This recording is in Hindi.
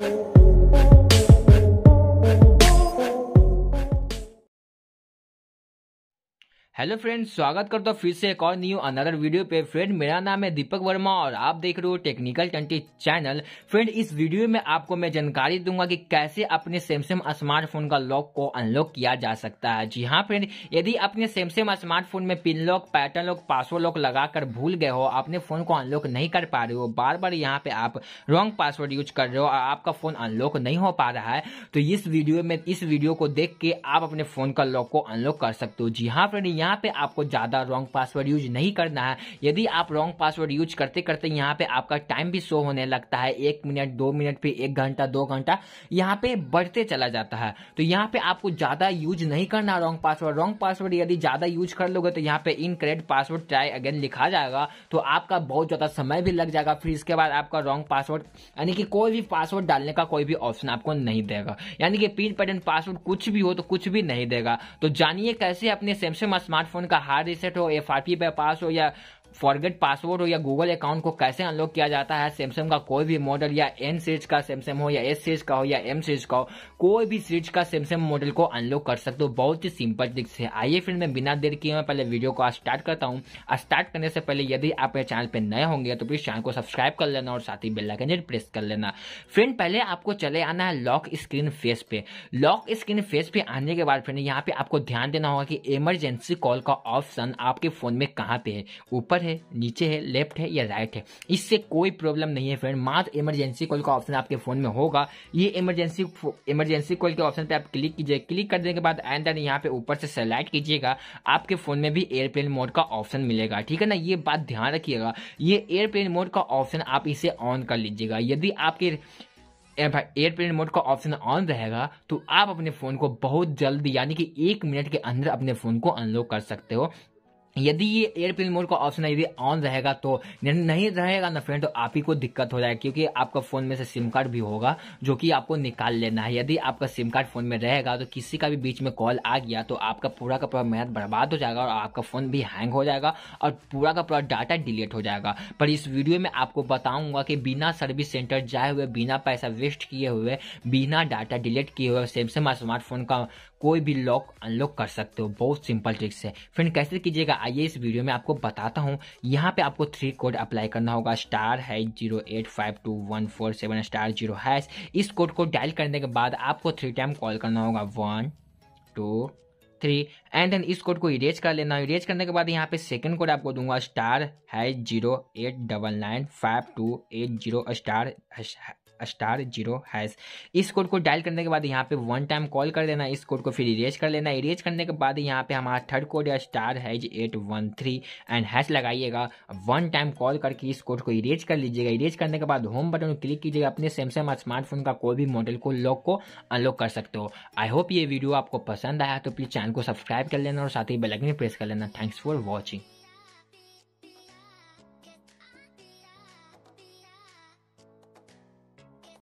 Thank you. हेलो फ्रेंड्स स्वागत करता हूँ फिर से एक और न्यू अनदर वीडियो पे फ्रेंड मेरा नाम है दीपक वर्मा और आप देख रहे हो टेक्निकल ट्वेंटी चैनल फ्रेंड इस वीडियो में आपको मैं जानकारी दूंगा कि कैसे अपने सैमसंग स्मार्टफोन का लॉक को अनलॉक किया जा सकता है जी हाँ फ्रेंड यदि अपने सैमसंग स्मार्टफोन में pin lock pattern lock password lock लगाकर भूल गए हो अपने फोन को अनलॉक नहीं कर पा रहे हो बार बार यहाँ पे आप रॉन्ग पासवर्ड यूज कर रहे हो और आपका फोन अनलॉक नहीं हो पा रहा है तो इस वीडियो में इस वीडियो को देख के आप अपने फोन का लॉक को अनलॉक कर सकते हो जी हाँ फ्रेंड यहाँ पे आपको ज़्यादा रॉन्ग पासवर्ड यूज नहीं करना है यदि आप रॉन्ग पासवर्ड यूज करते करते यहाँ पे आपका टाइम भी शो होने लगता है एक मिनट दो मिनट फिर एक घंटा दो घंटा यहाँ पे बढ़ते चला जाता है तो यहाँ पे आपको ज़्यादा यूज नहीं करना रॉन्ग पासवर्ड रॉन्ग पासवर्ड यदि ज़्यादा यूज कर लोगे तो यहाँ पे इनकरेक्ट पासवर्ड ट्राई अगेन लिखा जाएगा तो आपका बहुत ज़्यादा समय भी लग जाएगा फिर इसके बाद आपका रॉन्ग पासवर्ड यानी कि कोई भी पासवर्ड डालने का कोई भी ऑप्शन आपको नहीं देगा यानी कि पिन पैटर्न पासवर्ड कुछ भी हो तो कुछ भी नहीं देगा तो जानिए कैसे अपने सैमसंग स्मार्टफोन का हार्ड रिसेट हो एफ आर पी पे पास हो या फॉरगेट पासवर्ड हो या गूगल अकाउंट को कैसे अनलॉक किया जाता है सैमसंग का कोई भी मॉडल या एन सीरीज का सैमसंग हो या एस सीरीज का हो या एम सीरीज का हो कोई भी सीरीज का सैमसंग मॉडल को अनलॉक कर सकते हो बहुत ही सिंपल ट्रिक्स से आइए फिर मैं बिना देर किए मैं पहले वीडियो को स्टार्ट करता हूँ स्टार्ट करने से पहले यदि आप मेरे चैनल पर नए होंगे तो प्लीज चैनल को सब्सक्राइब कर लेना और साथ ही बेलाइकन प्रेस कर लेना फ्रेंड पहले आपको चले आना है लॉक स्क्रीन फेस पे लॉक स्क्रीन फेस पे आने के बाद फ्रेंड यहाँ पे आपको ध्यान देना होगा कि इमरजेंसी कॉल का ऑप्शन आपके फोन में कहाँ पे है ऊपर ऊपर है नीचे है लेफ्ट है या राइट है इससे कोई प्रॉब्लम नहीं है फ्रेंड मात्र इमरजेंसी कॉल का ऑप्शन आपके फोन में होगा ये इमरजेंसी इमरजेंसी कॉल के ऑप्शन पे आप क्लिक कीजिए क्लिक करने के बाद एंड यहाँ पे ऊपर से सेलेक्ट कीजिएगा आपके फोन में भी एयरप्लेन मोड का ऑप्शन मिलेगा ठीक है ना ये बात ध्यान रखिएगा ये एयरप्लेन मोड का ऑप्शन आप इसे ऑन कर लीजिएगा यदि आपके एयरप्लेन मोड का ऑप्शन ऑन रहेगा तो आप अपने फ़ोन को बहुत जल्द यानी कि एक मिनट के अंदर अपने फ़ोन को अनलॉक कर सकते हो यदि ये एयरप्लेन मोड का ऑप्शन यदि ऑन रहेगा तो नहीं रहेगा ना फ्रेंड तो आप ही को दिक्कत हो जाएगी क्योंकि आपका फोन में से सिम कार्ड भी होगा जो कि आपको निकाल लेना है यदि आपका सिम कार्ड फोन में रहेगा तो किसी का भी बीच में कॉल आ गया तो आपका पूरा का पूरा मेहनत बर्बाद हो जाएगा और आपका फोन भी हैंग हो जाएगा और पूरा का पूरा डाटा डिलीट हो जाएगा पर इस वीडियो में आपको बताऊंगा कि बिना सर्विस सेंटर जाए हुए बिना पैसा वेस्ट किए हुए बिना डाटा डिलीट किए हुए सैमसंग स्मार्टफोन का कोई भी लॉक अनलॉक कर सकते हो बहुत सिंपल ट्रिक्स है फ्रेंड कैसे कीजिएगा आइए इस वीडियो में आपको बताता हूँ यहाँ पे आपको थ्री कोड अप्लाई करना होगा स्टार है zero eight five two one four seven star zero hash इस कोड को डायल करने के बाद आपको थ्री टाइम कॉल करना होगा one two three and then इस कोड को इरेज कर लेना इरेज करने के बाद यहाँ पे सेकंड कोड आपको दूंगा स्टार है zero eight double nine five two eight zero star star zero hash इस कोड को डायल करने के बाद यहाँ पे वन टाइम कॉल कर देना इस कोड को फिर इरेज कर लेना इरेज करने के बाद यहाँ पे हमारा थर्ड कोड है star hash eight one three and hash लगाइएगा वन टाइम कॉल करके इस कोड को इरेज कर लीजिएगा इरेज करने के बाद होम बटन क्लिक कीजिएगा अपने सैमसंग स्मार्टफोन का कोई भी मॉडल को लॉक को अनलॉक कर सकते हो आई होप ये वीडियो आपको पसंद आया तो प्लीज़ चैनल को सब्सक्राइब कर लेना और साथ ही बेलाइकन प्रेस कर लेना थैंक्स फॉर वॉचिंग